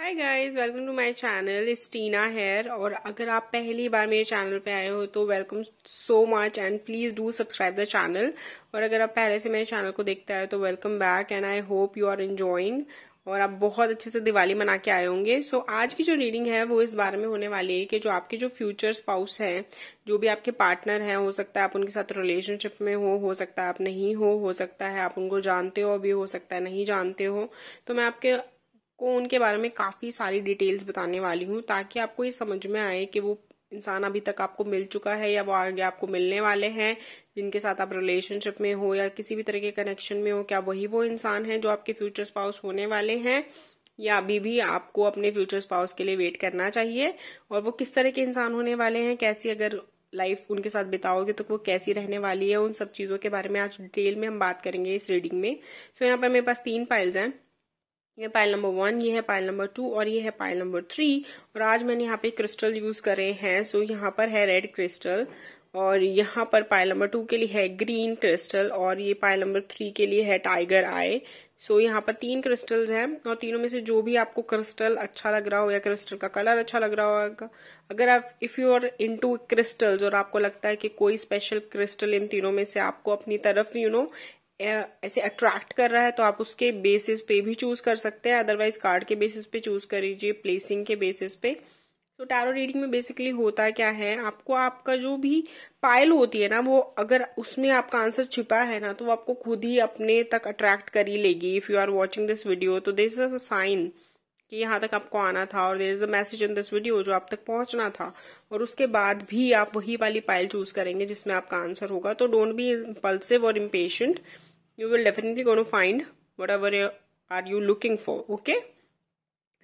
Hi guys welcome to my channel is Tina hair और अगर आप पहली बार मेरे चैनल पे आए हो तो welcome so much and please do subscribe the channel और अगर आप पहले से मेरे चैनल को देखते आए तो welcome back and I hope you are enjoying और आप बहुत अच्छे से दिवाली मना के आए होंगे सो so, आज की जो रीडिंग है वो इस बारे में होने वाली है कि जो आपके जो फ्यूचर स्पाउस हैं जो भी आपके पार्टनर हैं हो सकता है आप उनके साथ रिलेशनशिप में हो हो सकता है आप नहीं हो हो सकता है आप उनको जानते हो भी हो सकता है नहीं जानते हो तो मैं आपके आपको उनके बारे में काफ़ी सारी डिटेल्स बताने वाली हूँ ताकि आपको ये समझ में आए कि वो इंसान अभी तक आपको मिल चुका है या वो आगे आपको मिलने वाले हैं जिनके साथ आप रिलेशनशिप में हो या किसी भी तरह के कनेक्शन में हो क्या वही वो इंसान है जो आपके फ्यूचर स्पाउस होने वाले हैं या अभी भी आपको अपने फ्यूचर स्पाउस के लिए वेट करना चाहिए और वो किस तरह के इंसान होने वाले हैं कैसी अगर लाइफ उनके साथ बिताओगे तो वो कैसी रहने वाली है उन सब चीजों के बारे में आज डिटेल में हम बात करेंगे इस रीडिंग में तो यहाँ पर मेरे पास तीन पाइल्स हैं ये पाइल नंबर वन ये है पाइल नंबर टू और ये है पाइल नंबर थ्री और आज मैंने यहाँ पे क्रिस्टल यूज करे हैं सो यहाँ पर है रेड क्रिस्टल और यहाँ पर पाइल नंबर टू के लिए है ग्रीन क्रिस्टल और ये पाइल नंबर थ्री के लिए है टाइगर आई सो यहाँ पर तीन क्रिस्टल्स हैं और तीनों में से जो भी आपको क्रिस्टल अच्छा लग रहा हो या क्रिस्टल का कलर अच्छा लग रहा होगा अगर आप if you are into crystals और आपको लगता है कि कोई स्पेशल क्रिस्टल इन तीनों में से आपको अपनी तरफ यू नो ऐसे अट्रैक्ट कर रहा है तो आप उसके बेसिस पे भी चूज कर सकते हैं अदरवाइज कार्ड के बेसिस पे चूज कर लीजिए प्लेसिंग के बेसिस पे तो टैरो रीडिंग में बेसिकली होता क्या है आपको आपका जो भी पायल होती है ना वो अगर उसमें आपका आंसर छिपा है ना तो वो आपको खुद ही अपने तक अट्रैक्ट कर ही लेगी if you are watching this video तो दिस इज अ साइन कि यहाँ तक आपको आना था और there is a message in this video जो आप तक पहुंचना था और उसके बाद भी आप वही वाली पायल चूज करेंगे जिसमें आपका आंसर होगा तो डोंट बी इम्पल्सिव और impatient you will definitely going to find whatever you are you looking for okay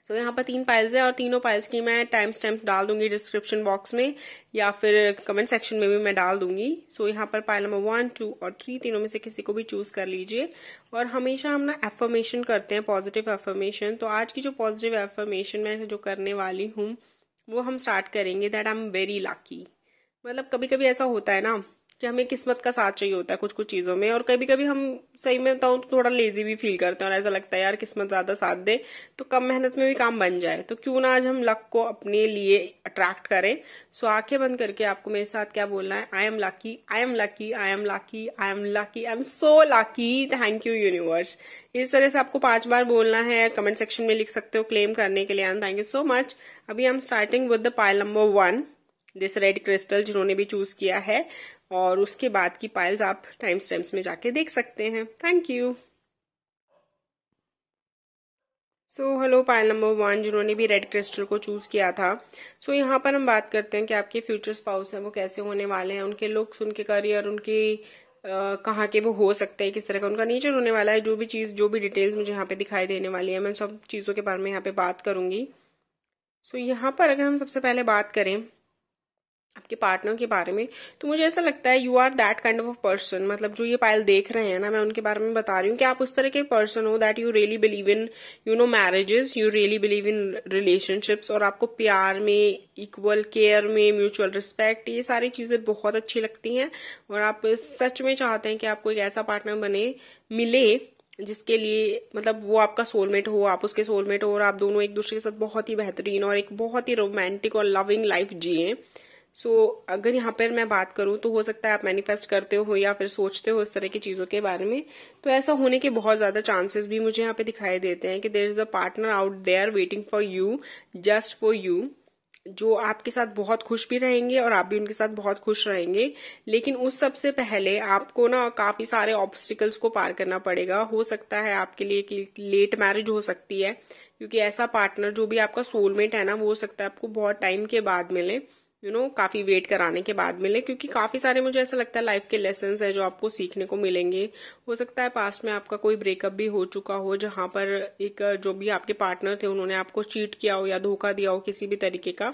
तो यहाँ पर तीन पाइल्स है और तीनों पाइल्स की मैं टाइम स्टैम्प्स डाल दूंगी डिस्क्रिप्शन बॉक्स में या फिर कमेंट सेक्शन में भी मैं डाल दूंगी सो so, यहाँ पर पाइल नंबर वन टू और थ्री तीनों में से किसी को भी चूज कर लीजिए और हमेशा हम ना एफर्मेशन करते हैं पॉजिटिव एफर्मेशन तो आज की जो पॉजिटिव एफर्मेशन मैं जो करने वाली हूँ वो हम स्टार्ट करेंगे that I am very lucky मतलब कभी कभी ऐसा होता है ना कि हमें किस्मत का साथ चाहिए होता है कुछ कुछ चीजों में और कभी कभी हम सही में बताऊं तो थोड़ा लेजी भी फील करते हैं और ऐसा लगता है यार किस्मत ज्यादा साथ दे तो कम मेहनत में भी काम बन जाए तो क्यों ना आज हम लक को अपने लिए अट्रैक्ट करें सो आंखें बंद करके आपको मेरे साथ क्या बोलना है I am lucky I am lucky I am lucky I am lucky I am so lucky thank you universe इस तरह से आपको पांच बार बोलना है कमेंट सेक्शन में लिख सकते हो क्लेम करने के लिए थैंक यू सो मच अभी हम starting with the pile number one this red crystal जिन्होंने भी चूज किया है और उसके बाद की पाइल्स आप टाइम स्टैम्प्स में जाके देख सकते हैं thank you so hello pile number one जिन्होंने भी रेड क्रिस्टल को चूज किया था सो so, यहाँ पर हम बात करते हैं कि आपके फ्यूचर स्पाउस हैं वो कैसे होने वाले हैं उनके लुक्स उनके करियर उनकी Uh, कहाँ के वो हो सकते हैं किस तरह का उनका नेचर होने वाला है जो भी चीज़ जो भी डिटेल्स मुझे यहाँ पे दिखाई देने वाली है मैं सब चीज़ों के बारे में यहाँ पे बात करूंगी सो so, यहाँ पर अगर हम सबसे पहले बात करें आपके पार्टनर के बारे में तो मुझे ऐसा लगता है you are that kind of person मतलब जो ये पायल देख रहे हैं ना मैं उनके बारे में बता रही हूँ कि आप उस तरह के पर्सन हो that you really believe in you know marriages you really believe in relationships और आपको प्यार में इक्वल केयर में म्यूचुअल रिस्पेक्ट ये सारी चीजें बहुत अच्छी लगती हैं और आप सच में चाहते हैं कि आपको एक ऐसा पार्टनर बने मिले जिसके लिए मतलब वो आपका सोलमेट हो आप उसके सोलमेट हो और आप दोनों एक दूसरे के साथ बहुत ही बेहतरीन और एक बहुत ही रोमांटिक और लविंग लाइफ जिए सो so, अगर यहाँ पर मैं बात करूं तो हो सकता है आप मैनिफेस्ट करते हो या फिर सोचते हो इस तरह की चीज़ों के बारे में तो ऐसा होने के बहुत ज़्यादा चांसेस भी मुझे यहाँ पे दिखाई देते हैं कि there is a partner out there waiting for you just for you जो आपके साथ बहुत खुश भी रहेंगे और आप भी उनके साथ बहुत खुश रहेंगे लेकिन उस सबसे पहले आपको ना काफी सारे ऑब्स्टिकल्स को पार करना पड़ेगा हो सकता है आपके लिए कि लेट मैरिज हो सकती है क्योंकि ऐसा पार्टनर जो भी आपका सोलमेट है ना वो हो सकता है आपको बहुत टाइम के बाद मिले यू you नो know, काफी वेट कराने के बाद मिले क्योंकि काफी सारे मुझे ऐसा लगता है लाइफ के लेसन है जो आपको सीखने को मिलेंगे हो सकता है पास्ट में आपका कोई ब्रेकअप भी हो चुका हो जहां पर एक जो भी आपके पार्टनर थे उन्होंने आपको चीट किया हो या धोखा दिया हो किसी भी तरीके का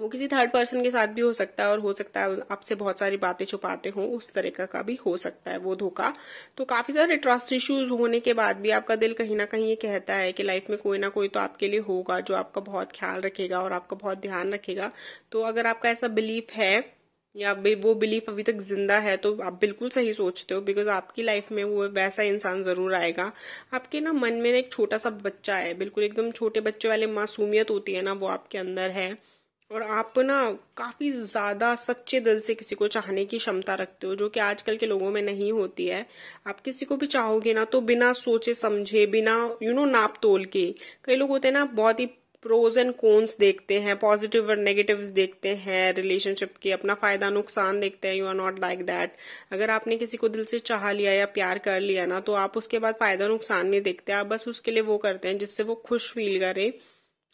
वो किसी थर्ड पर्सन के साथ भी हो सकता है और हो सकता है आपसे बहुत सारी बातें छुपाते हों उस तरह का, का भी हो सकता है वो धोखा तो काफी सारे ट्रस्ट इश्यूज होने के बाद भी आपका दिल कहीं ना कहीं ये कहता है कि लाइफ में कोई ना कोई तो आपके लिए होगा जो आपका बहुत ख्याल रखेगा और आपका बहुत ध्यान रखेगा तो अगर आपका ऐसा बिलीफ है या वो बिलीफ अभी तक जिंदा है तो आप बिल्कुल सही सोचते हो बिकॉज आपकी लाइफ में वो वैसा इंसान जरूर आएगा आपके ना मन में ना एक छोटा सा बच्चा है बिल्कुल एकदम छोटे बच्चे वाले मासूमियत होती है ना वो आपके अंदर है और आप ना काफी ज्यादा सच्चे दिल से किसी को चाहने की क्षमता रखते हो जो कि आजकल के लोगों में नहीं होती है आप किसी को भी चाहोगे ना तो बिना सोचे समझे बिना यू नो नाप तोल के कई लोग होते हैं ना बहुत ही प्रोज एंड कोन्स देखते हैं पॉजिटिव और नेगेटिव देखते हैं रिलेशनशिप के अपना फायदा नुकसान देखते हैं you are not like that अगर आपने किसी को दिल से चाह लिया या प्यार कर लिया ना तो आप उसके बाद फायदा नुकसान नहीं देखते आप बस उसके लिए वो करते हैं जिससे वो खुश फील करे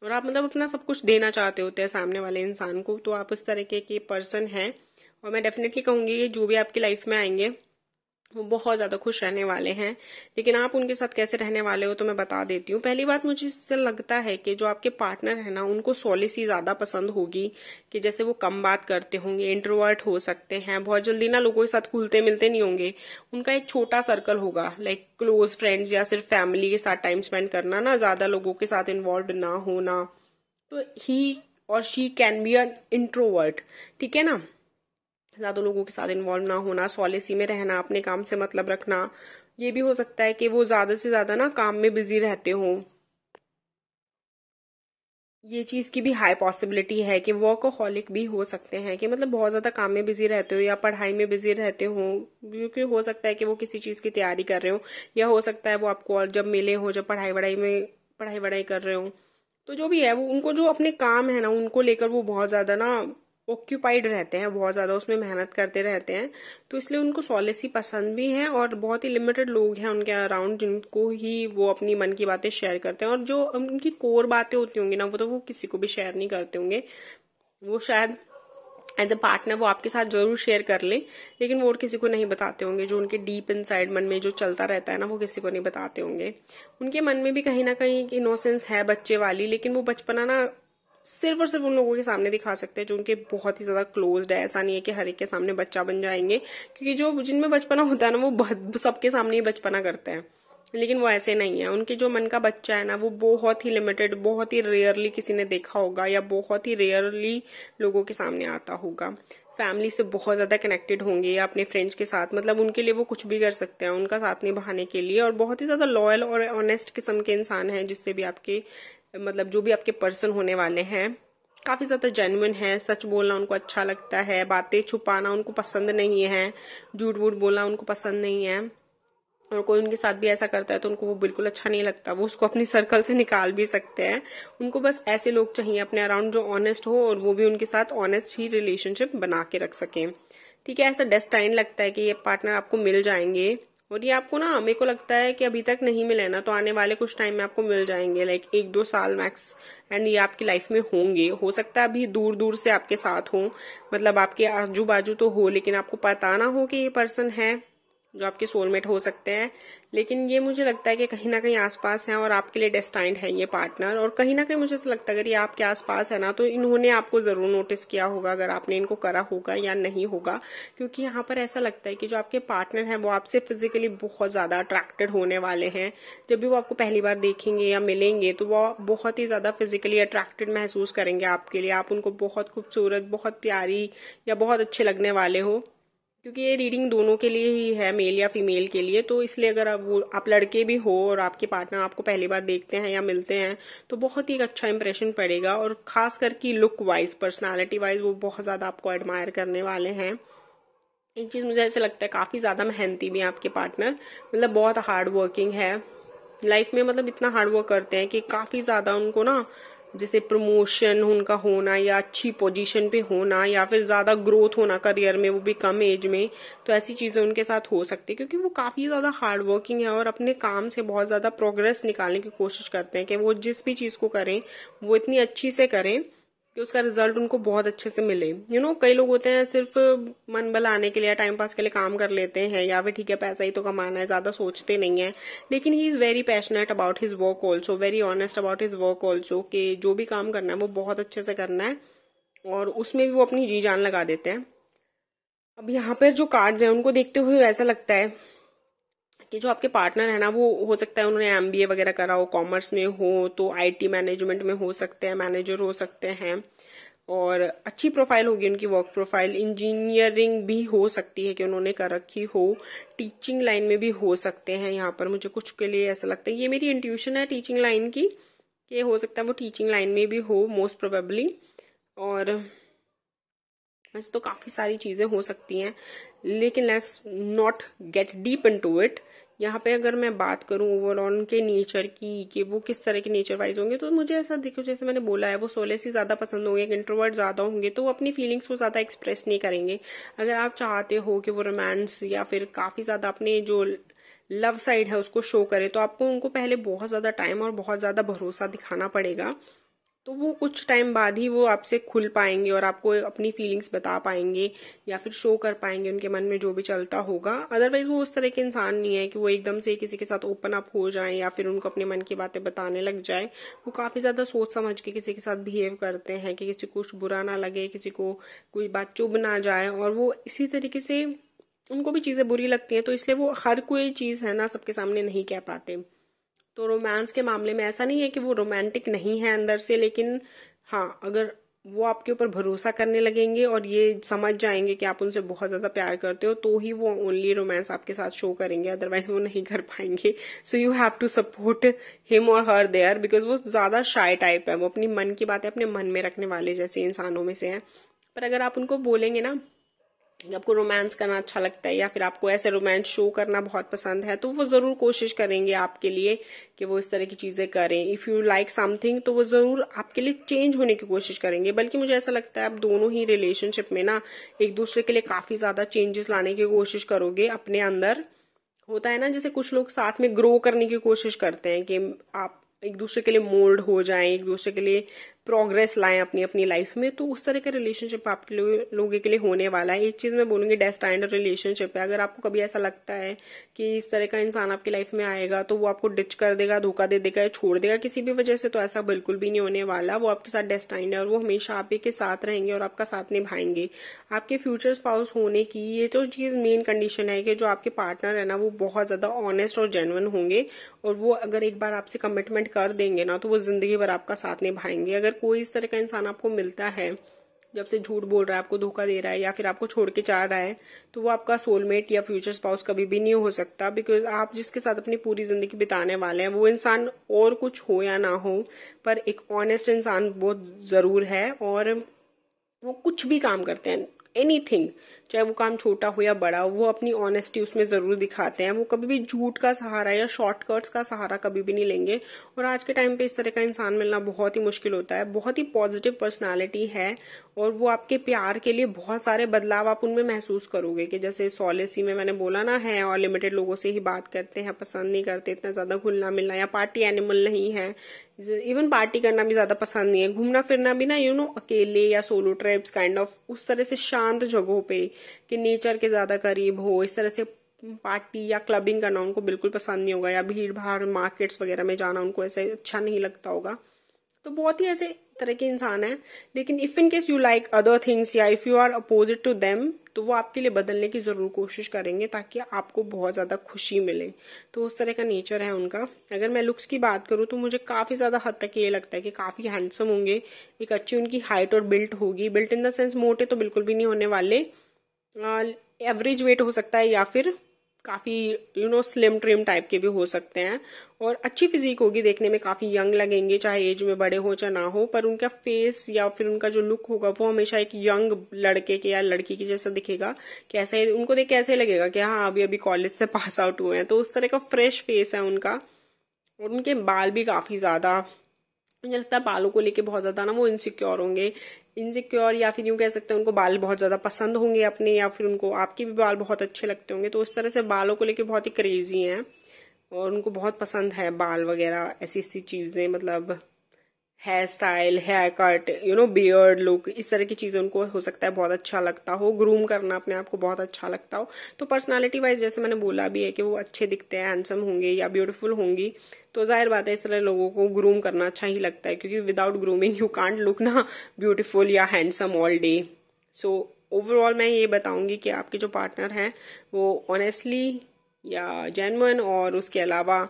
और आप मतलब अपना सब कुछ देना चाहते होते हैं सामने वाले इंसान को तो आप उस तरीके के पर्सन हैं और मैं डेफिनेटली कहूंगी कि जो भी आपकी लाइफ में आएंगे वो बहुत ज्यादा खुश रहने वाले हैं लेकिन आप उनके साथ कैसे रहने वाले हो तो मैं बता देती हूँ पहली बात मुझे इससे लगता है कि जो आपके पार्टनर है ना उनको सॉलिसी ज्यादा पसंद होगी कि जैसे वो कम बात करते होंगे इंट्रोवर्ट हो सकते हैं बहुत जल्दी ना लोगों के साथ खुलते मिलते नहीं होंगे उनका एक छोटा सर्कल होगा लाइक क्लोज फ्रेंड्स या सिर्फ फैमिली के साथ टाइम स्पेंड करना ना ज्यादा लोगों के साथ इन्वॉल्व ना होना तो ही और she can be a introvert ठीक है ना ज्यादा लोगों के साथ इन्वॉल्व ना होना सॉलेसी में रहना अपने काम से मतलब रखना ये भी हो सकता है कि वो ज्यादा से ज्यादा ना काम में बिजी रहते हों ये चीज की भी हाई पॉसिबिलिटी है कि वर्कोहॉलिक भी हो सकते हैं कि मतलब बहुत ज्यादा काम में बिजी रहते हो या पढ़ाई में बिजी रहते हो क्योंकि हो सकता है कि वो किसी चीज की तैयारी कर रहे हो या हो सकता है वो आपको और जब मिले हो जब पढ़ाई वढ़ाई में पढ़ाई वढ़ाई कर रहे हो तो जो भी है वो उनको जो अपने काम है ना उनको लेकर वो बहुत ज्यादा ना ऑक्यूपाइड रहते हैं बहुत ज़्यादा उसमें मेहनत करते रहते हैं तो इसलिए उनको सॉलेसी पसंद भी है और बहुत ही लिमिटेड लोग हैं उनके अराउंड जिनको ही वो अपनी मन की बातें शेयर करते हैं और जो उनकी कोर बातें होती होंगी ना वो तो वो किसी को भी शेयर नहीं करते होंगे वो शायद एज अ पार्टनर वो आपके साथ जरूर शेयर कर ले, लेकिन वो और किसी को नहीं बताते होंगे जो उनके डीप साइड मन में जो चलता रहता है ना वो किसी को नहीं बताते होंगे उनके मन में भी कहीं ना कहीं इनोसेंस है बच्चे वाली लेकिन वो बचपना ना सिर्फ और सिर्फ उन लोगों के सामने दिखा सकते हैं जो उनके बहुत ही ज्यादा क्लोज है ऐसा नहीं है कि हर एक के सामने बच्चा बन जाएंगे क्योंकि जो जिनमें बचपना होता है ना वो सबके सामने ही बचपना करते हैं लेकिन वो ऐसे नहीं है उनके जो मन का बच्चा है ना वो बहुत ही लिमिटेड बहुत ही रेयरली किसी ने देखा होगा या बहुत ही रेयरली लोगों के सामने आता होगा फैमिली से बहुत ज़्यादा कनेक्टेड होंगे या अपने फ्रेंड्स के साथ मतलब उनके लिए वो कुछ भी कर सकते हैं उनका साथ निभाने के लिए और बहुत ही ज़्यादा लॉयल और ऑनेस्ट किस्म के इंसान है जिससे भी आपके मतलब जो भी आपके पर्सन होने वाले हैं काफ़ी ज़्यादा जेन्युन है सच बोलना उनको अच्छा लगता है बातें छुपाना उनको पसंद नहीं है झूठ वूट बोलना उनको पसंद नहीं है और कोई उनके साथ भी ऐसा करता है तो उनको वो बिल्कुल अच्छा नहीं लगता वो उसको अपनी सर्कल से निकाल भी सकते हैं उनको बस ऐसे लोग चाहिए अपने अराउंड जो ऑनेस्ट हो और वो भी उनके साथ ऑनेस्ट ही रिलेशनशिप बना के रख सकें ठीक है ऐसा डेस्टाइन लगता है कि ये पार्टनर आपको मिल जाएंगे और ये आपको ना मेरे को लगता है कि अभी तक नहीं मिले ना तो आने वाले कुछ टाइम में आपको मिल जाएंगे लाइक एक दो साल मैक्स एंड ये आपकी लाइफ में होंगे हो सकता है अभी दूर दूर से आपके साथ हो मतलब आपके आजू बाजू तो हो लेकिन आपको पता ना हो कि ये पर्सन है जो आपके सोलमेट हो सकते हैं लेकिन ये मुझे लगता है कि कहीं ना कहीं आसपास हैं और आपके लिए डेस्टाइंड हैं ये पार्टनर और कहीं ना कहीं मुझे ऐसा लगता है अगर ये आपके आसपास है ना तो इन्होंने आपको जरूर नोटिस किया होगा अगर आपने इनको करा होगा या नहीं होगा क्योंकि यहाँ पर ऐसा लगता है कि जो आपके पार्टनर है वो आपसे फिजिकली बहुत ज्यादा अट्रैक्टेड होने वाले हैं जब भी वो आपको पहली बार देखेंगे या मिलेंगे तो वो बहुत ही ज्यादा फिजिकली अट्रैक्टेड महसूस करेंगे आपके लिए आप उनको बहुत खूबसूरत बहुत प्यारी या बहुत अच्छे लगने वाले हो क्योंकि ये रीडिंग दोनों के लिए ही है मेल या फीमेल के लिए तो इसलिए अगर आप वो आप लड़के भी हो और आपके पार्टनर आपको पहली बार देखते हैं या मिलते हैं तो बहुत ही एक अच्छा इंप्रेशन पड़ेगा और खास करके लुक वाइज पर्सनालिटी वाइज वो बहुत ज़्यादा आपको एडमायर करने वाले हैं एक चीज़ मुझे ऐसे लगता है काफ़ी ज़्यादा मेहनती भी है आपके पार्टनर मतलब बहुत हार्ड वर्किंग है लाइफ में मतलब इतना हार्ड वर्क करते हैं कि काफ़ी ज़्यादा उनको ना जैसे प्रमोशन उनका होना या अच्छी पोजीशन पे होना या फिर ज़्यादा ग्रोथ होना करियर में वो भी कम एज में तो ऐसी चीज़ें उनके साथ हो सकती है क्योंकि वो काफ़ी ज़्यादा हार्डवर्किंग है और अपने काम से बहुत ज़्यादा प्रोग्रेस निकालने की कोशिश करते हैं कि वो जिस भी चीज़ को करें वो इतनी अच्छी से करें कि उसका रिजल्ट उनको बहुत अच्छे से मिले यू नो कई लोग होते हैं सिर्फ मन बलाने के लिए टाइम पास के लिए काम कर लेते हैं या फिर ठीक है पैसा ही तो कमाना है ज्यादा सोचते नहीं है लेकिन he is very passionate about his work also very honest about his work also कि जो भी काम करना है वो बहुत अच्छे से करना है और उसमें भी वो अपनी जी जान लगा देते हैं अब यहाँ पर जो कार्ड्स हैं उनको देखते हुए ऐसा लगता है कि जो आपके पार्टनर है ना वो हो सकता है उन्होंने एम वगैरह करा हो कॉमर्स में हो तो आईटी मैनेजमेंट में हो सकते हैं मैनेजर हो सकते हैं और अच्छी प्रोफाइल होगी उनकी वर्क प्रोफाइल इंजीनियरिंग भी हो सकती है कि उन्होंने कर रखी हो टीचिंग लाइन में भी हो सकते हैं यहाँ पर मुझे कुछ के लिए ऐसा लगता है ये मेरी इंट्यूशन है टीचिंग लाइन की कि हो सकता है वो टीचिंग लाइन में भी हो मोस्ट प्रोबेबली और वैसे तो काफ़ी सारी चीज़ें हो सकती हैं लेकिन let's not get deep into it यहाँ पे अगर मैं बात करूँ ओवरऑल उनके नेचर की कि वो किस तरह के नेचर वाइज होंगे तो मुझे ऐसा देखो जैसे मैंने बोला है वो सोलह से ज्यादा पसंद होंगे इंट्रोवर्ट ज्यादा होंगे तो वो अपनी फीलिंग्स को ज्यादा एक्सप्रेस नहीं करेंगे अगर आप चाहते हो कि वो रोमांस या फिर काफी ज्यादा अपने जो लव साइड है उसको शो करे तो आपको उनको पहले बहुत ज्यादा टाइम और बहुत ज्यादा भरोसा दिखाना पड़ेगा तो वो कुछ टाइम बाद ही वो आपसे खुल पाएंगे और आपको अपनी फीलिंग्स बता पाएंगे या फिर शो कर पाएंगे उनके मन में जो भी चलता होगा अदरवाइज वो उस तरह के इंसान नहीं है कि वो एकदम से किसी के साथ ओपन अप हो जाए या फिर उनको अपने मन की बातें बताने लग जाए वो काफी ज्यादा सोच समझ के किसी के साथ बिहेव करते हैं कि किसी को कुछ बुरा ना लगे किसी को कोई बात चुभ ना जाए और वो इसी तरीके से उनको भी चीजें बुरी लगती हैं तो इसलिए वो हर कोई चीज है ना सबके सामने नहीं कह पाते तो रोमांस के मामले में ऐसा नहीं है कि वो रोमांटिक नहीं है अंदर से लेकिन हाँ अगर वो आपके ऊपर भरोसा करने लगेंगे और ये समझ जाएंगे कि आप उनसे बहुत ज़्यादा प्यार करते हो तो ही वो ओनली रोमांस आपके साथ शो करेंगे अदरवाइज वो नहीं कर पाएंगे so you have to support him और हर देयर बिकॉज वो ज़्यादा शाय टाइप है वो अपनी मन की बातें अपने मन में रखने वाले जैसे इंसानों में से है पर अगर आप उनको बोलेंगे ना आपको रोमांस करना अच्छा लगता है या फिर आपको ऐसे रोमांस शो करना बहुत पसंद है तो वो ज़रूर कोशिश करेंगे आपके लिए कि वो इस तरह की चीज़ें करें इफ़ यू लाइक समथिंग तो वो ज़रूर आपके लिए चेंज होने की कोशिश करेंगे बल्कि मुझे ऐसा लगता है आप दोनों ही रिलेशनशिप में ना एक दूसरे के लिए काफ़ी ज़्यादा चेंजेस लाने की कोशिश करोगे अपने अंदर होता है ना जैसे कुछ लोग साथ में ग्रो करने की कोशिश करते हैं कि आप एक दूसरे के लिए मोल्ड हो जाएं एक दूसरे के लिए प्रोग्रेस लाएं अपनी अपनी लाइफ में तो उस तरह के रिलेशनशिप आप लोगों के लिए होने वाला है एक चीज मैं बोलूंगी डेस्टाइंड रिलेशनशिप है अगर आपको कभी ऐसा लगता है कि इस तरह का इंसान आपकी लाइफ में आएगा तो वो आपको डिच कर देगा धोखा दे देगा या छोड़ देगा किसी भी वजह से तो ऐसा बिल्कुल भी नहीं होने वाला वो आपके साथ डेस्टाइंड है और वो हमेशा आप के साथ रहेंगे और आपका साथ निभाएंगे आपके फ्यूचर स्पाउस होने की ये तो चीज मेन कंडीशन है कि जो आपके पार्टनर है ना वो बहुत ज्यादा ऑनेस्ट और जेनवन होंगे और वो अगर एक बार आपसे कमिटमेंट कर देंगे ना तो वो जिंदगी भर आपका साथ निभाएंगे अगर कोई इस तरह का इंसान आपको मिलता है जब से झूठ बोल रहा है आपको धोखा दे रहा है या फिर आपको छोड़ के चाह रहा है तो वो आपका सोलमेट या फ्यूचर स्पाउस कभी भी नहीं हो सकता बिकॉज आप जिसके साथ अपनी पूरी जिंदगी बिताने वाले हैं वो इंसान और कुछ हो या ना हो पर एक ऑनेस्ट इंसान बहुत जरूर है और वो कुछ भी काम करते हैं एनी थिंग चाहे वो काम छोटा हो या बड़ा हो वो अपनी ऑनेस्टी उसमें जरूर दिखाते हैं वो कभी भी झूठ का सहारा या शॉर्टकट्स का सहारा कभी भी नहीं लेंगे और आज के टाइम पे इस तरह का इंसान मिलना बहुत ही मुश्किल होता है बहुत ही पॉजिटिव पर्सनैलिटी है और वो आपके प्यार के लिए बहुत सारे बदलाव आप उनमें महसूस करोगे कि जैसे सॉलेसी में मैंने बोला ना है और लिमिटेड लोगों से ही बात करते हैं पसंद नहीं करते इतना ज्यादा घुलना मिलना या पार्टी एनिमल नहीं है इवन पार्टी करना भी ज्यादा पसंद नहीं है घूमना फिरना भी ना यू you नो know, अकेले या सोलो ट्रिप्स काइंड ऑफ उस तरह से शांत जगहों पे कि नेचर के ज़्यादा करीब हो इस तरह से पार्टी या क्लबिंग करना उनको बिल्कुल पसंद नहीं होगा या भीड़ भाड़ मार्केट्स वगैरह में जाना उनको ऐसे अच्छा नहीं लगता होगा तो बहुत ही ऐसे तरह के इंसान है लेकिन if in case you like other things या if you are opposite to them तो वो आपके लिए बदलने की ज़रूर कोशिश करेंगे ताकि आपको बहुत ज़्यादा खुशी मिले तो उस तरह का नेचर है उनका अगर मैं लुक्स की बात करूं तो मुझे काफ़ी ज़्यादा हद तक ये लगता है कि काफ़ी हैंडसम होंगे एक अच्छी उनकी हाइट और बिल्ट होगी बिल्ट इन द सेंस मोटे तो बिल्कुल भी नहीं होने वाले एवरेज वेट हो सकता है या फिर काफ़ी you know slim trim type के भी हो सकते हैं और अच्छी फिजिक होगी देखने में काफ़ी यंग लगेंगे चाहे एज में बड़े हो चाहे ना हो पर उनका फेस या फिर उनका जो लुक होगा वो हमेशा एक यंग लड़के के या लड़की के जैसा दिखेगा कैसे उनको देख कैसे लगेगा कि हाँ अभी अभी कॉलेज से पास आउट हुए हैं तो उस तरह का फ्रेश फेस है उनका और उनके बाल भी काफ़ी ज़्यादा मुझे लगता है बालों को लेके बहुत ज़्यादा ना वो इनसिक्योर होंगे इनसिक्योर या फिर यूँ कह सकते हैं उनको बाल बहुत ज़्यादा पसंद होंगे अपने या फिर उनको आपके भी बाल बहुत अच्छे लगते होंगे तो उस तरह से बालों को लेकर बहुत ही क्रेजी हैं और उनको बहुत पसंद है बाल वगैरह ऐसी ऐसी चीज़ें मतलब hair style hair cut you know beard look इस तरह की चीज़ें उनको हो सकता है बहुत अच्छा लगता हो ग्रूम करना अपने आप को बहुत अच्छा लगता हो तो पर्सनालिटी वाइज जैसे मैंने बोला भी है कि वो अच्छे दिखते हैं हैंडसम होंगे या ब्यूटीफुल होंगी तो जाहिर बात है इस तरह लोगों को ग्रूम करना अच्छा ही लगता है क्योंकि without grooming you can't look ना ब्यूटिफुल या handsome all day so overall मैं ये बताऊंगी कि आपके जो पार्टनर हैं वो ऑनेस्टली या जेनवन और उसके अलावा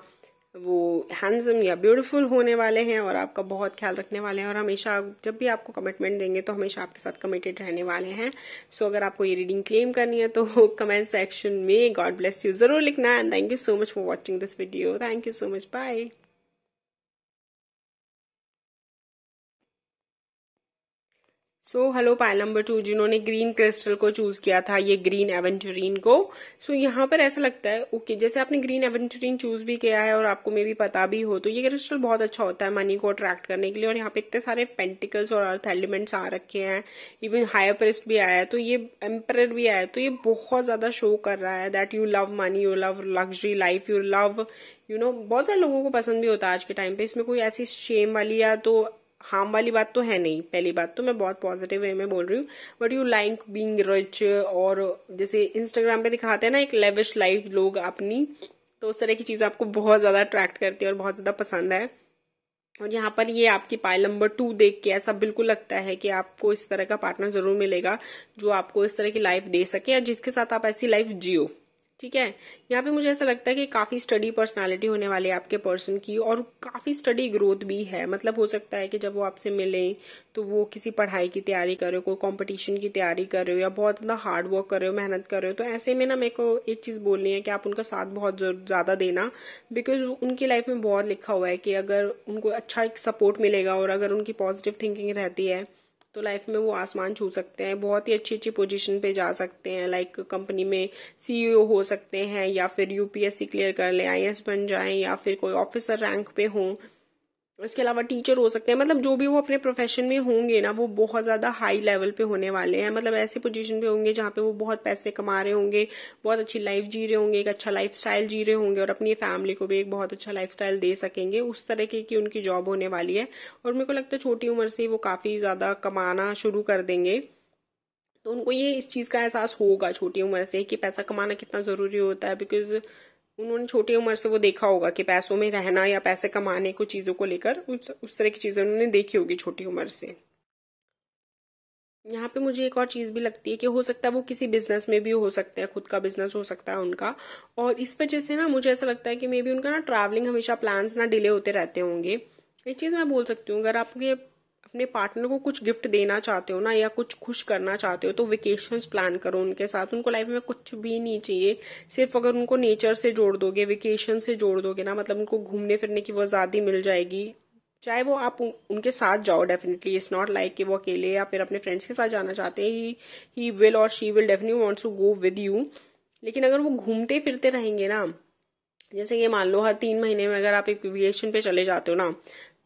वो हैंडसम या ब्यूटीफुल होने वाले हैं और आपका बहुत ख्याल रखने वाले हैं और हमेशा जब भी आपको कमिटमेंट देंगे तो हमेशा आपके साथ कमिटेड रहने वाले हैं सो so, अगर आपको ये रीडिंग क्लेम करनी है तो कमेंट सेक्शन में गॉड ब्लेस यू जरूर लिखना and thank you so much for watching this video thank you so much bye so hello Payal number two जिन्होंने ग्रीन क्रिस्टल को चूज किया था ये ग्रीन एवेंचुरीन को सो so, यहाँ पर ऐसा लगता है ओके okay, जैसे आपने ग्रीन एवेंचुरीन चूज भी किया है और आपको मे भी पता भी हो तो ये क्रिस्टल बहुत अच्छा होता है मनी को अट्रैक्ट करने के लिए और यहाँ पे इतने सारे पेंटिकल्स और अर्थ एलिमेंट्स आ रखे हैं इवन हायर प्रिस्ट भी आया है तो ये एम्पर भी आया है तो ये बहुत ज्यादा शो कर रहा है that you love money you love luxury life you love you know बहुत सारे लोगों को पसंद भी होता है आज के टाइम पे इसमें कोई ऐसी शेम वाली या तो हार्म वाली बात तो है नहीं पहली बात तो मैं बहुत पॉजिटिव वे में बोल रही हूँ but you like being rich और जैसे इंस्टाग्राम पे दिखाते हैं ना एक लेविश लाइफ लोग अपनी तो उस तरह की चीज़ आपको बहुत ज़्यादा अट्रैक्ट करती है और बहुत ज़्यादा पसंद है और यहाँ पर ये आपकी पायल नंबर टू देख के ऐसा बिल्कुल लगता है कि आपको इस तरह का पार्टनर जरूर मिलेगा जो आपको इस तरह की लाइफ दे सके या जिसके साथ आप ऐसी लाइफ जियो ठीक है यहाँ पे मुझे ऐसा लगता है कि काफी स्टडी पर्सनालिटी होने वाली है आपके पर्सन की और काफी स्टडी ग्रोथ भी है मतलब हो सकता है कि जब वो आपसे मिले तो वो किसी पढ़ाई की तैयारी कर रहे हो कोई कंपटीशन की तैयारी कर रहे हो या बहुत ज्यादा हार्ड वर्क कर रहे हो मेहनत कर रहे हो तो ऐसे में ना मेरे को एक चीज बोलनी है कि आप उनका साथ बहुत ज्यादा देना बिकॉज उनकी लाइफ में बहुत लिखा हुआ है कि अगर उनको अच्छा एक सपोर्ट मिलेगा और अगर उनकी पॉजिटिव थिंकिंग रहती है तो लाइफ में वो आसमान छू सकते हैं बहुत ही अच्छी अच्छी पोजीशन पे जा सकते हैं लाइक कंपनी में सीईओ e हो सकते हैं या फिर यूपीएससी क्लियर कर ले आई बन जाएं या फिर कोई ऑफिसर रैंक पे हों उसके अलावा टीचर हो सकते हैं मतलब जो भी वो अपने प्रोफेशन में होंगे ना वो बहुत ज़्यादा हाई लेवल पे होने वाले हैं मतलब ऐसे पोजीशन पे होंगे जहाँ पे वो बहुत पैसे कमा रहे होंगे बहुत अच्छी लाइफ जी रहे होंगे एक अच्छा लाइफ स्टाइल जी रहे होंगे और अपनी फैमिली को भी एक बहुत अच्छा लाइफ दे सकेंगे उस तरह की उनकी जॉब होने वाली है और मेरे को लगता है छोटी उम्र से वो काफ़ी ज़्यादा कमाना शुरू कर देंगे तो उनको ये इस चीज़ का एहसास होगा छोटी उम्र से कि पैसा कमाना कितना ज़रूरी होता है बिकॉज उन्होंने छोटी उम्र से वो देखा होगा कि पैसों में रहना या पैसे कमाने को चीज़ों को लेकर उस, उस तरह की चीज़ें उन्होंने देखी होगी छोटी उम्र से यहाँ पे मुझे एक और चीज़ भी लगती है कि हो सकता है वो किसी बिजनेस में भी हो सकते हैं खुद का बिजनेस हो सकता है उनका और इस वजह से ना मुझे ऐसा लगता है कि मे बी उनका ना ट्रैवलिंग हमेशा प्लान्स ना डिले होते रहते होंगे एक चीज़ मैं बोल सकती हूँ अगर आपके अपने पार्टनर को कुछ गिफ्ट देना चाहते हो ना या कुछ खुश करना चाहते हो तो वेकेशन प्लान करो उनके साथ उनको लाइफ में कुछ भी नहीं चाहिए सिर्फ अगर उनको नेचर से जोड़ दोगे वेकेशन से जोड़ दोगे ना मतलब उनको घूमने फिरने की वो आज़ादी मिल जाएगी चाहे वो आप उनके साथ जाओ डेफिनेटली इट्स नॉट लाइक कि वो अकेले या फिर अपने फ्रेंड्स के साथ जाना चाहते हैं ही विल और she will definitely wants to go with you लेकिन अगर वो घूमते फिरते रहेंगे ना जैसे ये मान लो हर तीन महीने में अगर आप एक वेकेशन पे चले जाते हो ना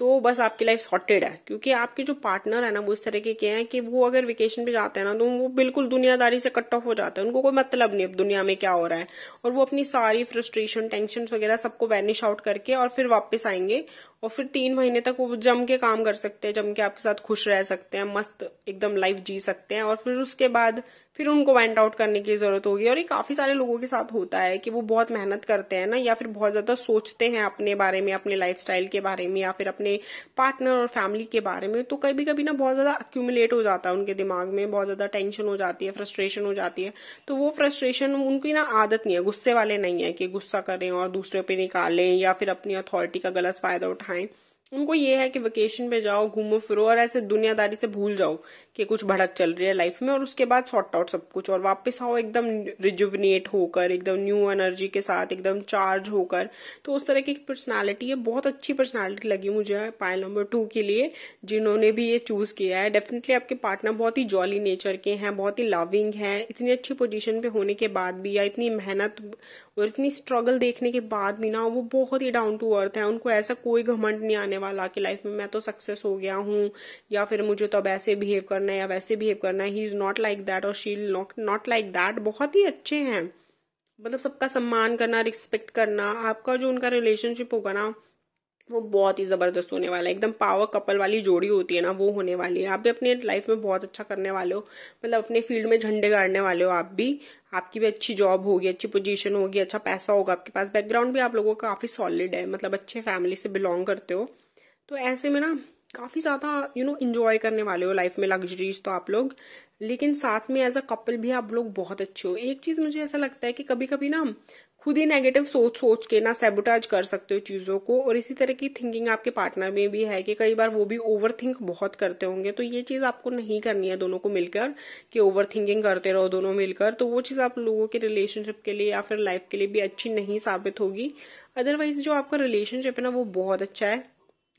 तो बस आपकी लाइफ सॉर्टेड है क्योंकि आपके जो पार्टनर है ना वो इस तरीके के हैं कि वो अगर वेकेशन पे जाते हैं ना तो वो बिल्कुल दुनियादारी से कट ऑफ हो जाते हैं उनको कोई मतलब नहीं अब दुनिया में क्या हो रहा है और वो अपनी सारी फ्रस्ट्रेशन टेंशन वगैरह सबको वैनिश आउट करके और फिर वापस आएंगे और फिर तीन महीने तक वो जम के काम कर सकते हैं जम के आपके साथ खुश रह सकते हैं मस्त एकदम लाइफ जी सकते हैं और फिर उसके बाद फिर उनको वाइंड आउट करने की जरूरत होगी और ये काफी सारे लोगों के साथ होता है कि वो बहुत मेहनत करते हैं ना या फिर बहुत ज्यादा सोचते हैं अपने बारे में अपने लाइफ के बारे में या फिर अपने पार्टनर और फैमिली के बारे में तो कभी कभी ना बहुत ज्यादा अक्यूमुलेट हो जाता है उनके दिमाग में बहुत ज्यादा टेंशन हो जाती है फ्रस्ट्रेशन हो जाती है तो वो फ्रस्ट्रेशन उनकी ना आदत नहीं है गुस्से वाले नहीं है कि गुस्सा करें और दूसरे पे निकालें या फिर अपनी अथॉरिटी का गलत फायदा उठाएं उनको ये है कि वेकेशन पे जाओ घूमो फिरो और ऐसे दुनियादारी से भूल जाओ कि कुछ भड़क चल रही है लाइफ में और उसके बाद शॉर्ट आउट सब कुछ और वापस आओ एकदम रिजुविनेट होकर एकदम न्यू एनर्जी के साथ एकदम चार्ज होकर तो उस तरह की पर्सनालिटी है बहुत अच्छी पर्सनालिटी लगी मुझे पायल नंबर टू के लिए जिन्होंने भी ये चूज किया है डेफिनेटली आपके पार्टनर बहुत ही जॉली नेचर के हैं बहुत ही लविंग है इतनी अच्छी पोजिशन पे होने के बाद भी या इतनी मेहनत और इतनी स्ट्रगल देखने के बाद भी ना वो बहुत ही डाउन टू अर्थ है उनको ऐसा कोई घमंड नहीं आने वाला कि लाइफ में मैं तो सक्सेस हो गया हूँ या फिर मुझे तो अब ऐसे बिहेव करना है या वैसे बिहेव करना है he is not like that और शी नॉट लाइक दैट बहुत ही अच्छे हैं मतलब सबका सम्मान करना रिस्पेक्ट करना आपका जो उनका रिलेशनशिप होगा ना वो बहुत ही ज़बरदस्त होने वाला है एकदम पावर कपल वाली जोड़ी होती है ना वो होने वाली है आप भी अपने लाइफ में बहुत अच्छा करने वाले हो मतलब अपने फील्ड में झंडे गाड़ने वाले हो आप भी आपकी भी अच्छी जॉब होगी अच्छी पोजीशन होगी अच्छा पैसा होगा आपके पास बैकग्राउंड भी आप लोगों का काफ़ी सॉलिड है मतलब अच्छे फैमिली से बिलोंग करते हो तो ऐसे में ना काफ़ी ज़्यादा यू नो इन्जॉय करने वाले हो लाइफ में लग्जरीज तो आप लोग लेकिन साथ में एज अ कपल भी आप लोग बहुत अच्छे हो एक चीज़ मुझे ऐसा लगता है कि कभी कभी ना खुद ही नेगेटिव सोच सोच के ना सेबोटाज कर सकते हो चीजों को और इसी तरह की थिंकिंग आपके पार्टनर में भी है कि कई बार वो भी ओवर थिंक बहुत करते होंगे तो ये चीज आपको नहीं करनी है दोनों को मिलकर कि ओवर थिंकिंग करते रहो दोनों मिलकर तो वो चीज आप लोगों के रिलेशनशिप के लिए या फिर लाइफ के लिए भी अच्छी नहीं साबित होगी अदरवाइज जो आपका रिलेशनशिप है ना वो बहुत अच्छा है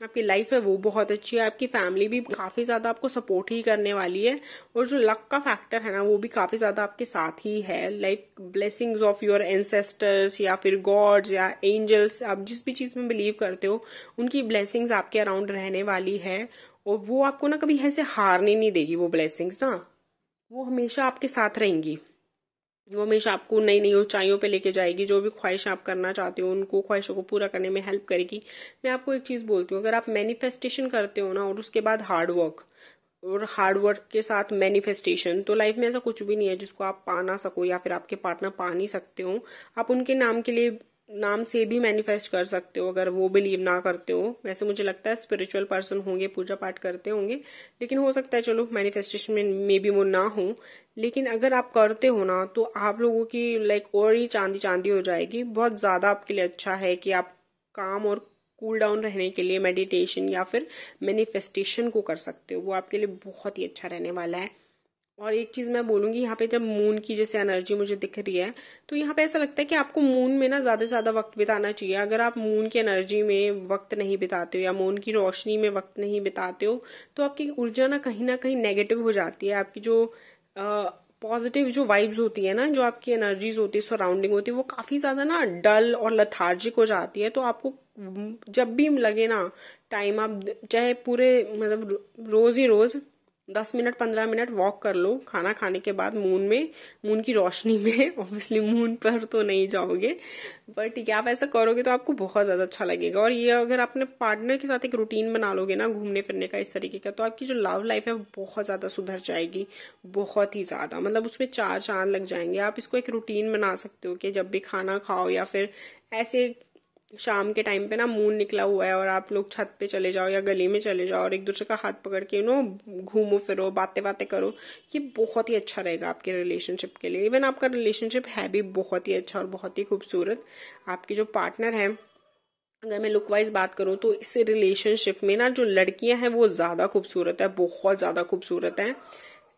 आपकी लाइफ है वो बहुत अच्छी है आपकी फैमिली भी काफी ज्यादा आपको सपोर्ट ही करने वाली है और जो लक का फैक्टर है ना वो भी काफी ज्यादा आपके साथ ही है like blessings of your ancestors या फिर गॉड्स या एंजल्स आप जिस भी चीज में बिलीव करते हो उनकी ब्लेसिंग्स आपके अराउंड रहने वाली है और वो आपको ना कभी ऐसे हारने नहीं देगी वो ब्लेसिंग्स ना वो हमेशा आपके साथ रहेंगी वो हमेशा आपको नई नई ऊंचाइयों पे लेके जाएगी जो भी ख्वाहिश आप करना चाहते हो उनको ख्वाहिशों को पूरा करने में हेल्प करेगी मैं आपको एक चीज़ बोलती हूँ अगर आप मैनिफेस्टेशन करते हो ना और उसके बाद हार्ड वर्क और हार्ड वर्क के साथ मैनिफेस्टेशन तो लाइफ में ऐसा कुछ भी नहीं है जिसको आप पा ना सको या फिर आपके पार्टनर पा नहीं सकते हो आप उनके नाम के लिए नाम से भी मैनिफेस्ट कर सकते हो अगर वो बिलीव ना करते हो वैसे मुझे लगता है स्पिरिचुअल पर्सन होंगे पूजा पाठ करते होंगे लेकिन हो सकता है चलो मैनिफेस्टेशन में मे बी वो ना हो लेकिन अगर आप करते हो ना तो आप लोगों की लाइक और ही चांदी चांदी हो जाएगी बहुत ज़्यादा आपके लिए अच्छा है कि आप काम और कूल डाउन रहने के लिए मेडिटेशन या फिर मैनिफेस्टेशन को कर सकते हो वो आपके लिए बहुत ही अच्छा रहने वाला है और एक चीज मैं बोलूंगी यहाँ पे जब मून की जैसे एनर्जी मुझे दिख रही है तो यहाँ पे ऐसा लगता है कि आपको मून में ना ज्यादा से ज्यादा वक्त बिताना चाहिए अगर आप मून की एनर्जी में वक्त नहीं बिताते हो या मून की रोशनी में वक्त नहीं बिताते हो तो आपकी ऊर्जा ना कहीं ना कहीं नेगेटिव हो जाती है आपकी जो पॉजिटिव जो वाइब्स होती है ना जो आपकी एनर्जीज होती है सराउंडिंग होती है वो काफी ज्यादा ना डल और लथार्जिक हो जाती है तो आपको जब भी लगे ना टाइम आप चाहे पूरे मतलब रोज ही रोज दस मिनट पंद्रह मिनट वॉक कर लो खाना खाने के बाद मून में मून की रोशनी में ऑब्वियसली मून पर तो नहीं जाओगे बट ये आप ऐसा करोगे तो आपको बहुत ज़्यादा अच्छा लगेगा और ये अगर अपने पार्टनर के साथ एक रूटीन बना लोगे ना घूमने फिरने का इस तरीके का तो आपकी जो लव लाइफ है वो बहुत ज़्यादा सुधर जाएगी बहुत ही ज़्यादा मतलब उसमें चार चांद लग जाएंगे आप इसको एक रूटीन बना सकते हो कि जब भी खाना खाओ या फिर ऐसे शाम के टाइम पे ना मून निकला हुआ है और आप लोग छत पे चले जाओ या गली में चले जाओ और एक दूसरे का हाथ पकड़ के यू नो घूमो फिरो बातें बातें करो ये बहुत ही अच्छा रहेगा आपके रिलेशनशिप के लिए इवन आपका रिलेशनशिप है भी बहुत ही अच्छा और बहुत ही खूबसूरत आपके जो पार्टनर है अगर मैं लुक वाइज बात करूँ तो इस रिलेशनशिप में ना जो लड़कियां हैं वो ज़्यादा खूबसूरत है बहुत ज़्यादा खूबसूरत है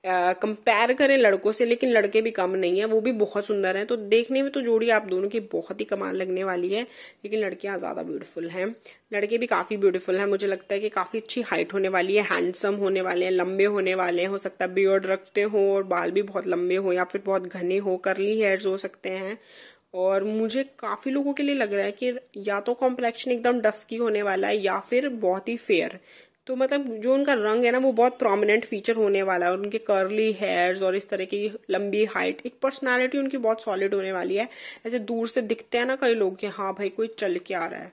कंपेयर करें लड़कों से लेकिन लड़के भी कम नहीं है वो भी बहुत सुंदर हैं तो देखने में तो जोड़ी आप दोनों की बहुत ही कमाल लगने वाली है लेकिन लड़कियां ज्यादा ब्यूटीफुल हैं लड़के भी काफी ब्यूटीफुल हैं मुझे लगता है कि काफी अच्छी हाइट होने वाली है हैंडसम होने वाले हैं लंबे होने वाले हैं हो सकता है बियर्ड रखते हो और बाल भी बहुत लंबे हो या फिर बहुत घने हो करली हेयर्स हो सकते हैं और मुझे काफी लोगों के लिए लग रहा है कि या तो कॉम्प्लेक्शन एकदम डस्की होने वाला है या फिर बहुत ही फेयर तो मतलब जो उनका रंग है ना वो बहुत प्रोमिनेंट फीचर होने वाला है और उनके कर्ली हेयर्स और इस तरह की लंबी हाइट एक पर्सनालिटी उनकी बहुत सॉलिड होने वाली है ऐसे दूर से दिखते हैं ना कई लोग के हाँ भाई कोई चल के आ रहा है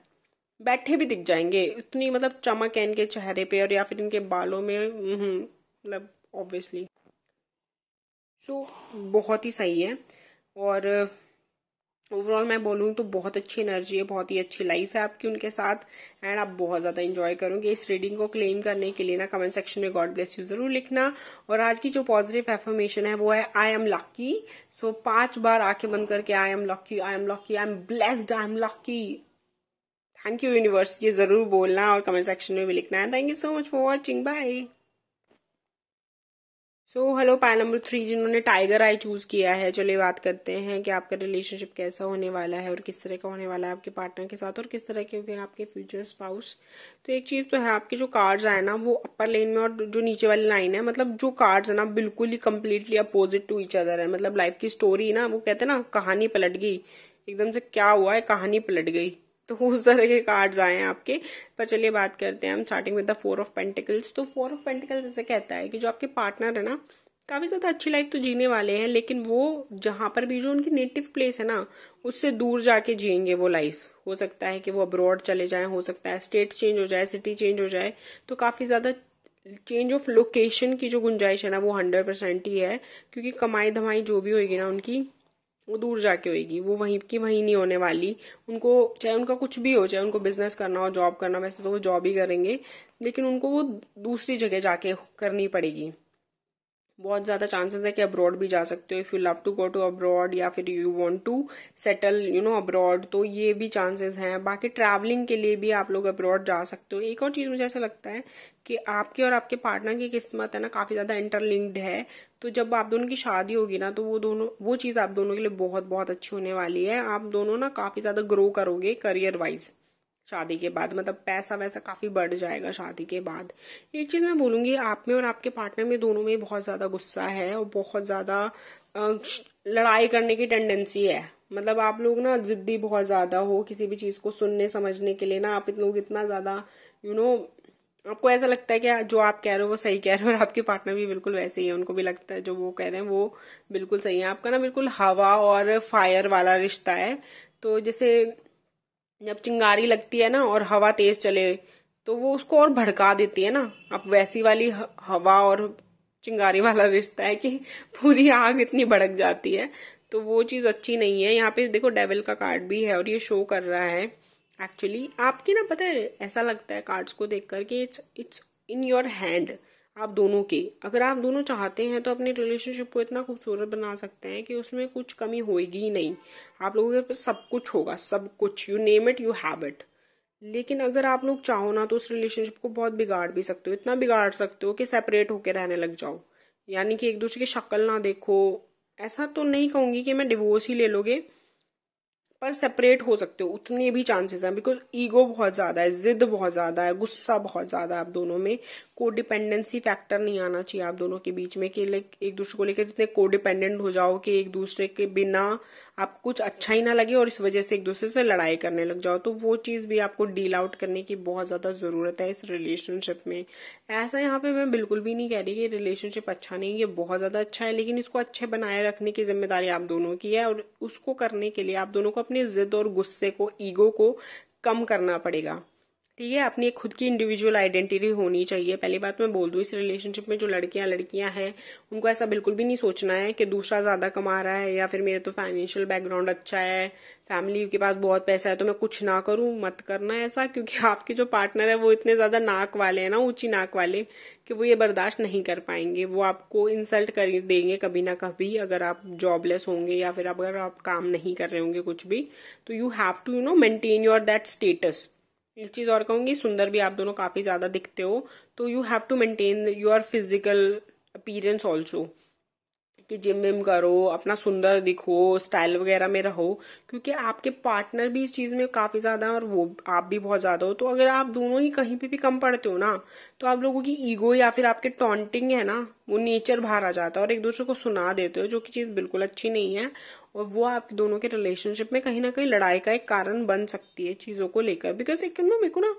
बैठे भी दिख जाएंगे इतनी मतलब चमक है इनके चेहरे पे और या फिर इनके बालों में हम्म, मतलब ऑब्वियसली सो बहुत ही सही है और ओवरऑल मैं बोलूँ तो बहुत अच्छी एनर्जी है बहुत ही अच्छी लाइफ है आपकी उनके साथ एंड आप बहुत ज़्यादा इंजॉय करोगे इस रीडिंग को क्लेम करने के लिए ना कमेंट सेक्शन में गॉड ब्लेस यू जरूर लिखना और आज की जो पॉजिटिव एफर्मेशन है वो है आई एम लक्की सो पांच बार आके बंद करके I am lucky I am lucky I am blessed I am lucky thank you universe ये जरूर बोलना और कमेंट सेक्शन में भी लिखना है thank you so much for watching bye so hello Payal number three जिन्होंने टाइगर आई चूज किया है चलिए बात करते हैं कि आपका रिलेशनशिप कैसा होने वाला है और किस तरह का होने वाला है आपके पार्टनर के साथ और किस तरह के होंगे आपके फ्यूचर स्पाउस तो एक चीज तो है आपके जो कार्ड्स आए ना वो अपर लेन में और जो नीचे वाली लाइन है मतलब जो कार्ड्स है ना बिल्कुल ही completely opposite to each other है मतलब लाइफ की स्टोरी ना वो कहते हैं ना कहानी पलट गई एकदम से क्या हुआ है कहानी पलट गई तो उस तरह के कार्ड्स आए हैं आपके पर चलिए बात करते हैं हम starting with the four of pentacles तो फोर ऑफ पेंटिकल्स ऐसे कहता है कि जो आपके पार्टनर है ना काफ़ी ज़्यादा अच्छी लाइफ तो जीने वाले हैं लेकिन वो जहां पर भी जो उनकी नेटिव प्लेस है ना उससे दूर जाके जियेंगे वो लाइफ हो सकता है कि वो अब्रॉड चले जाए हो सकता है स्टेट चेंज हो जाए सिटी चेंज हो जाए तो काफ़ी ज़्यादा चेंज ऑफ लोकेशन की जो गुंजाइश है ना वो हंड्रेड परसेंट ही है क्योंकि कमाई धमाई जो भी होगी ना उनकी वो दूर जाके होगी वो वहीं की वहीं नहीं होने वाली उनको चाहे उनका कुछ भी हो चाहे उनको बिजनेस करना हो जॉब करना वैसे तो वो जॉब ही करेंगे लेकिन उनको वो दूसरी जगह जाके करनी पड़ेगी बहुत ज़्यादा चांसेस है कि अब्रॉड भी जा सकते हो if you love to go to abroad या फिर you want to settle you know abroad तो ये भी चांसेस हैं बाकी ट्रैवलिंग के लिए भी आप लोग अब्रॉड जा सकते हो एक और चीज़ मुझे ऐसा लगता है कि आपके और आपके पार्टनर की किस्मत है ना काफ़ी ज़्यादा इंटरलिंक्ड है तो जब आप दोनों की शादी होगी ना तो वो दोनों वो चीज़ आप दोनों के लिए बहुत बहुत अच्छी होने वाली है आप दोनों ना काफ़ी ज़्यादा ग्रो करोगे करियर वाइज़ शादी के बाद मतलब पैसा वैसा काफ़ी बढ़ जाएगा शादी के बाद एक चीज़ मैं बोलूंगी आप में और आपके पार्टनर में दोनों में बहुत ज़्यादा गुस्सा है और बहुत ज़्यादा लड़ाई करने की टेंडेंसी है मतलब आप लोग ना जिद्दी बहुत ज़्यादा हो किसी भी चीज़ को सुनने समझने के लिए ना आप लोग इतना ज़्यादा यू नो आपको ऐसा लगता है कि जो आप कह रहे हो वो सही कह रहे हो और आपके पार्टनर भी बिल्कुल वैसे ही है उनको भी लगता है जो वो कह रहे हैं वो बिल्कुल सही है आपका ना बिल्कुल हवा और फायर वाला रिश्ता है तो जैसे जब चिंगारी लगती है ना और हवा तेज चले तो वो उसको और भड़का देती है ना अब वैसी वाली हवा और चिंगारी वाला रिश्ता है कि पूरी आग इतनी भड़क जाती है तो वो चीज़ अच्छी नहीं है यहाँ पे देखो डेविल का कार्ड भी है और ये शो कर रहा है एक्चुअली आपकी ना पता है ऐसा लगता है कार्ड्स को देखकर कि it's it's in your hand आप दोनों के अगर आप दोनों चाहते हैं तो अपने रिलेशनशिप को इतना खूबसूरत बना सकते हैं कि उसमें कुछ कमी होगी ही नहीं आप लोगों के पास सब कुछ होगा सब कुछ you name it you have it लेकिन अगर आप लोग चाहो ना तो उस रिलेशनशिप को बहुत बिगाड़ भी सकते हो इतना बिगाड़ सकते हो कि सेपरेट होके रहने लग जाओ यानी कि एक दूसरे की शक्ल ना देखो ऐसा तो नहीं कहूंगी कि मैं डिवोर्स ही ले लोगे पर सेपरेट हो सकते हो उतने भी चांसेस हैं बिकॉज ईगो बहुत ज़्यादा है जिद बहुत ज़्यादा है गुस्सा बहुत ज़्यादा है आप दोनों में कोडिपेंडेंसी फैक्टर नहीं आना चाहिए आप दोनों के बीच में कि लाइक एक दूसरे को लेकर इतने कोडिपेंडेंट हो जाओ कि एक दूसरे के बिना आप कुछ अच्छा ही ना लगे और इस वजह से एक दूसरे से लड़ाई करने लग जाओ तो वो चीज भी आपको डील आउट करने की बहुत ज्यादा जरूरत है इस रिलेशनशिप में ऐसा यहाँ पे मैं बिल्कुल भी नहीं कह रही कि रिलेशनशिप अच्छा नहीं है बहुत ज्यादा अच्छा है लेकिन इसको अच्छे बनाए रखने की जिम्मेदारी आप दोनों की है और उसको करने के लिए आप दोनों को अपनी जिद और गुस्से को ईगो को कम करना पड़ेगा ठीक है अपनी एक खुद की इंडिविजुअल आइडेंटिटी होनी चाहिए पहली बात मैं बोल दू इस रिलेशनशिप में जो लड़कियां लड़कियां हैं उनको ऐसा बिल्कुल भी नहीं सोचना है कि दूसरा ज्यादा कमा रहा है या फिर मेरा तो फाइनेंशियल बैकग्राउंड अच्छा है फैमिली के पास बहुत पैसा है तो मैं कुछ ना करूं मत करना ऐसा क्योंकि आपके जो पार्टनर है वो इतने ज्यादा नाक वाले हैं ना ऊंची नाक वाले कि वो ये बर्दाश्त नहीं कर पाएंगे वो आपको इंसल्ट कर देंगे कभी ना कभी अगर आप जॉबलेस होंगे या फिर अगर आप काम नहीं कर रहे होंगे कुछ भी तो you have to you know maintain your that status एक चीज़ और कहूंगी सुंदर भी आप दोनों काफ़ी ज़्यादा दिखते हो तो you have to maintain your physical appearance also कि जिम विम करो अपना सुंदर दिखो स्टाइल वगैरह में रहो क्योंकि आपके पार्टनर भी इस चीज़ में काफ़ी ज़्यादा और वो आप भी बहुत ज़्यादा हो तो अगर आप दोनों ही कहीं पे भी कम पड़ते हो ना तो आप लोगों की ईगो या फिर आपके टॉन्टिंग है ना वो नेचर बाहर आ जाता है और एक दूसरे को सुना देते हो जो कि चीज़ बिल्कुल अच्छी नहीं है और वो आप दोनों के रिलेशनशिप में कहीं ना कहीं लड़ाई का एक कारण बन सकती है चीजों को लेकर बिकॉज एक ना मेरे को ना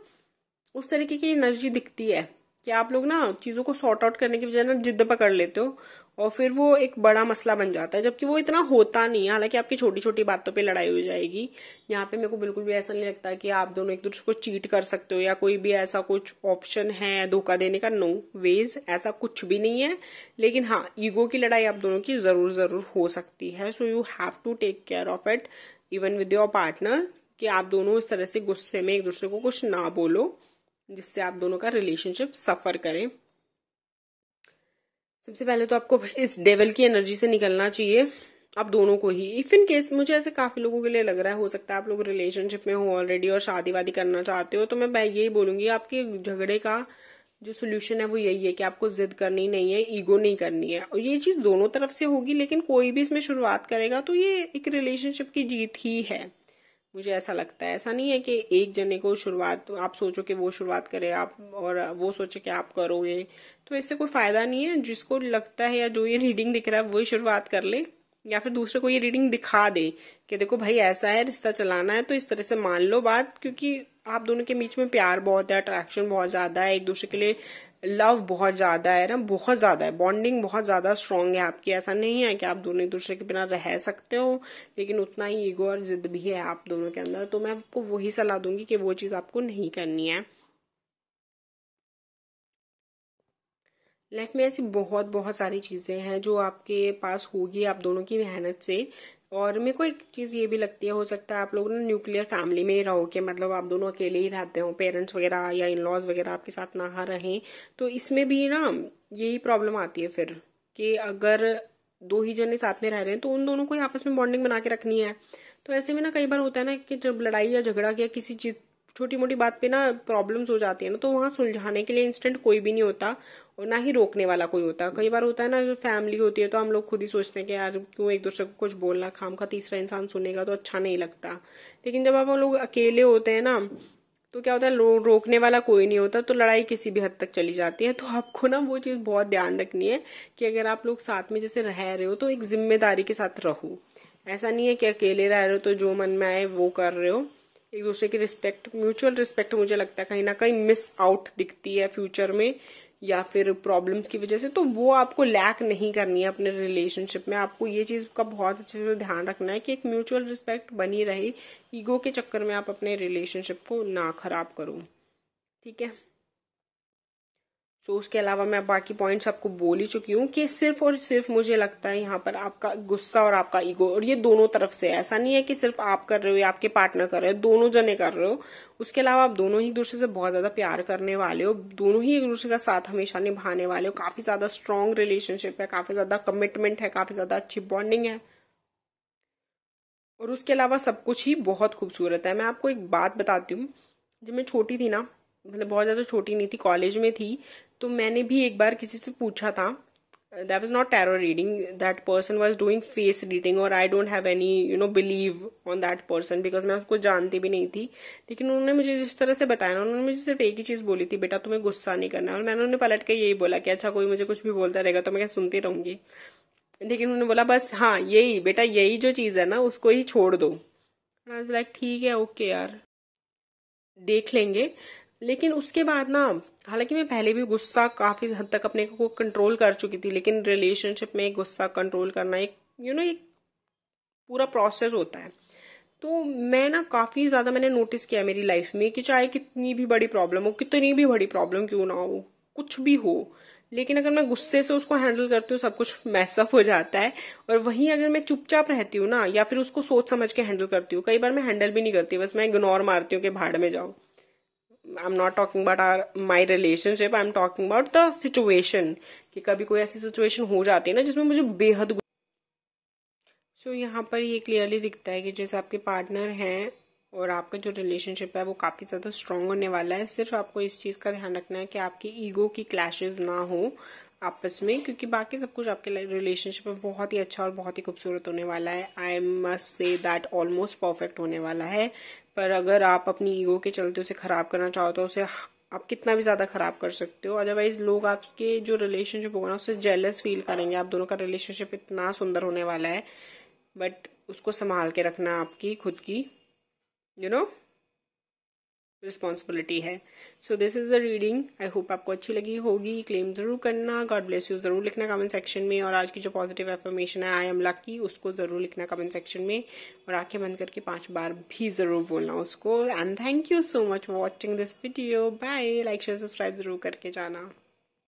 उस तरीके की एनर्जी दिखती है कि आप लोग ना चीजों को सॉर्ट आउट करने की बजाय ना जिद पकड़ लेते हो और फिर वो एक बड़ा मसला बन जाता है जबकि वो इतना होता नहीं है हालांकि आपकी छोटी छोटी बातों पे लड़ाई हो जाएगी यहाँ पे मेरे को बिल्कुल भी ऐसा नहीं लगता कि आप दोनों एक दूसरे को चीट कर सकते हो या कोई भी ऐसा कुछ ऑप्शन है धोखा देने का नो वेज ऐसा कुछ भी नहीं है लेकिन हाँ ईगो की लड़ाई आप दोनों की जरूर जरूर हो सकती है so you have to take care of it even with your partner कि आप दोनों इस तरह से गुस्से में एक दूसरे को कुछ ना बोलो जिससे आप दोनों का रिलेशनशिप सफर करें सबसे पहले तो आपको इस डेवल की एनर्जी से निकलना चाहिए आप दोनों को ही इफ इन केस मुझे ऐसे काफी लोगों के लिए लग रहा है हो सकता है आप लोग रिलेशनशिप में हो ऑलरेडी और शादी वादी करना चाहते हो तो मैं यही बोलूंगी आपके झगड़े का जो सोल्यूशन है वो यही है कि आपको जिद करनी नहीं है ईगो नहीं करनी है और ये चीज दोनों तरफ से होगी लेकिन कोई भी इसमें शुरुआत करेगा तो ये एक रिलेशनशिप की जीत ही है मुझे ऐसा लगता है ऐसा नहीं है कि एक जने को शुरुआत आप सोचो कि वो शुरुआत करे आप और वो सोचे कि आप करोगे तो इससे कोई फायदा नहीं है जिसको लगता है या जो ये रीडिंग दिख रहा है वही शुरुआत कर ले या फिर दूसरे को ये रीडिंग दिखा दे कि देखो भाई ऐसा है रिश्ता चलाना है तो इस तरह से मान लो बात क्योंकि आप दोनों के बीच में प्यार बहुत है अट्रैक्शन बहुत ज्यादा है एक दूसरे के लिए लव बहुत ज्यादा है ना बहुत ज्यादा है बॉन्डिंग बहुत ज्यादा स्ट्रांग है आपकी ऐसा नहीं है कि आप दोनों एक दूसरे के बिना रह सकते हो लेकिन उतना ही ईगो और जिद भी है आप दोनों के अंदर तो मैं आपको वही सलाह दूंगी कि वो चीज आपको नहीं करनी है लाइफ में ऐसी बहुत बहुत सारी चीज़ें हैं जो आपके पास होगी आप दोनों की मेहनत से और मेरे को एक चीज़ ये भी लगती है हो सकता है आप लोग ना न्यूक्लियर फैमिली में ही रहो के मतलब आप दोनों अकेले ही रहते हो पेरेंट्स वगैरह या इन लॉज वगैरह आपके साथ ना रहें तो इसमें भी ना यही प्रॉब्लम आती है फिर कि अगर दो ही जने साथ में रह रहे हैं तो उन दोनों को आपस में बॉन्डिंग बना के रखनी है तो ऐसे में ना कई बार होता है ना कि जब लड़ाई या झगड़ा या किसी चीज छोटी मोटी बात पे ना प्रॉब्लम्स हो जाती है ना तो वहां सुलझाने के लिए इंस्टेंट कोई भी नहीं होता और ना ही रोकने वाला कोई होता कई बार होता है ना जो फैमिली होती है तो हम लोग खुद ही सोचते हैं कि यार क्यों एक दूसरे को कुछ बोलना खाम खा तीसरा इंसान सुनेगा तो अच्छा नहीं लगता लेकिन जब आप लोग अकेले होते हैं ना तो क्या होता है रोकने वाला कोई नहीं होता तो लड़ाई किसी भी हद तक चली जाती है तो आपको ना वो चीज़ बहुत ध्यान रखनी है कि अगर आप लोग साथ में जैसे रह रहे हो तो एक जिम्मेदारी के साथ रहो ऐसा नहीं है कि अकेले रह रहे हो तो जो मन में आए वो कर रहे हो एक दूसरे की रिस्पेक्ट म्यूचुअल रिस्पेक्ट मुझे लगता है कहीं ना कहीं मिस आउट दिखती है फ्यूचर में या फिर प्रॉब्लम्स की वजह से तो वो आपको लैक नहीं करनी है अपने रिलेशनशिप में आपको ये चीज का बहुत अच्छे से ध्यान रखना है कि एक म्यूचुअल रिस्पेक्ट बनी रहे ईगो के चक्कर में आप अपने रिलेशनशिप को ना खराब करो ठीक है सो so, उसके अलावा मैं बाकी पॉइंट्स आपको बोल ही चुकी हूँ कि सिर्फ और सिर्फ मुझे लगता है यहाँ पर आपका गुस्सा और आपका ईगो और ये दोनों तरफ से ऐसा नहीं है कि सिर्फ आप कर रहे हो या आपके पार्टनर कर रहे हो दोनों जने कर रहे हो उसके अलावा आप दोनों ही एक दूसरे से बहुत ज्यादा प्यार करने वाले हो दोनों ही एक दूसरे का साथ हमेशा निभाने वाले हो काफी ज्यादा स्ट्रांग रिलेशनशिप है काफी ज्यादा कमिटमेंट है काफी ज्यादा अच्छी बॉन्डिंग है और उसके अलावा सब कुछ ही बहुत खूबसूरत है मैं आपको एक बात बताती हूँ जब मैं छोटी थी ना मतलब बहुत ज़्यादा छोटी नहीं थी कॉलेज में थी तो मैंने भी एक बार किसी से पूछा था that was not tarot reading that person was doing face reading और I don't have any you know believe on that person because मैं उसको जानती भी नहीं थी लेकिन उन्होंने मुझे जिस तरह से बताया ना उन्होंने मुझे सिर्फ एक ही चीज़ बोली थी बेटा तुम्हें गुस्सा नहीं करना और मैंने उन्हें पलट के यही बोला कि अच्छा कोई मुझे कुछ भी बोलता रहेगा तो मैं क्या सुनती रहूंगी लेकिन उन्होंने बोला बस हाँ यही बेटा यही जो चीज़ है ना उसको ही छोड़ दो लाइक ठीक है ओके यार देख लेंगे लेकिन उसके बाद ना हालांकि मैं पहले भी गुस्सा काफी हद तक अपने को कंट्रोल कर चुकी थी लेकिन रिलेशनशिप में गुस्सा कंट्रोल करना एक यू नो एक पूरा प्रोसेस होता है तो मैं ना काफी ज्यादा मैंने नोटिस किया मेरी लाइफ में कि चाहे कितनी भी बड़ी प्रॉब्लम हो कितनी भी बड़ी प्रॉब्लम क्यों ना हो कुछ भी हो लेकिन अगर मैं गुस्से से उसको हैंडल करती हूँ सब कुछ मैसअप हो जाता है और वहीं अगर मैं चुपचाप रहती हूँ ना या फिर उसको सोच समझ के हैंडल करती हूँ कई बार मैं हैंडल भी नहीं करती बस मैं इग्नोर मारती हूँ कि भाड़ में जाऊँ not talking about our my relationship I am talking about the situation कि कभी कोई ऐसी सिचुएशन हो जाती है ना जिसमें मुझे बेहद सो so, यहाँ पर ये क्लियरली दिखता है कि जैसे आपके पार्टनर हैं और आपका जो रिलेशनशिप है वो काफ़ी ज़्यादा स्ट्रांग होने वाला है सिर्फ आपको इस चीज़ का ध्यान रखना है कि आपकी ईगो की क्लैशेज ना हो आपस में क्योंकि बाकी सब कुछ आपके रिलेशनशिप में बहुत ही अच्छा और बहुत ही खूबसूरत होने वाला है I must say that almost perfect होने वाला है पर अगर आप अपनी ईगो के चलते उसे खराब करना चाहो तो उसे आप कितना भी ज्यादा खराब कर सकते हो अदरवाइज लोग आपके जो रिलेशनशिप होगा ना उससे जेलस फील करेंगे आप दोनों का रिलेशनशिप इतना सुंदर होने वाला है बट उसको संभाल के रखना आपकी खुद की you you know know? Responsibility है so this is the reading I hope आपको अच्छी लगी होगी क्लेम जरूर करना गॉड ब्लेस यू जरूर लिखना कमेंट सेक्शन में और आज की जो पॉजिटिव एफर्मेशन है आई एम लकी उसको जरूर लिखना कमेंट सेक्शन में और आंखें बंद करके पांच बार भी जरूर बोलना उसको and thank you so much for watching this video bye like share subscribe जरूर करके जाना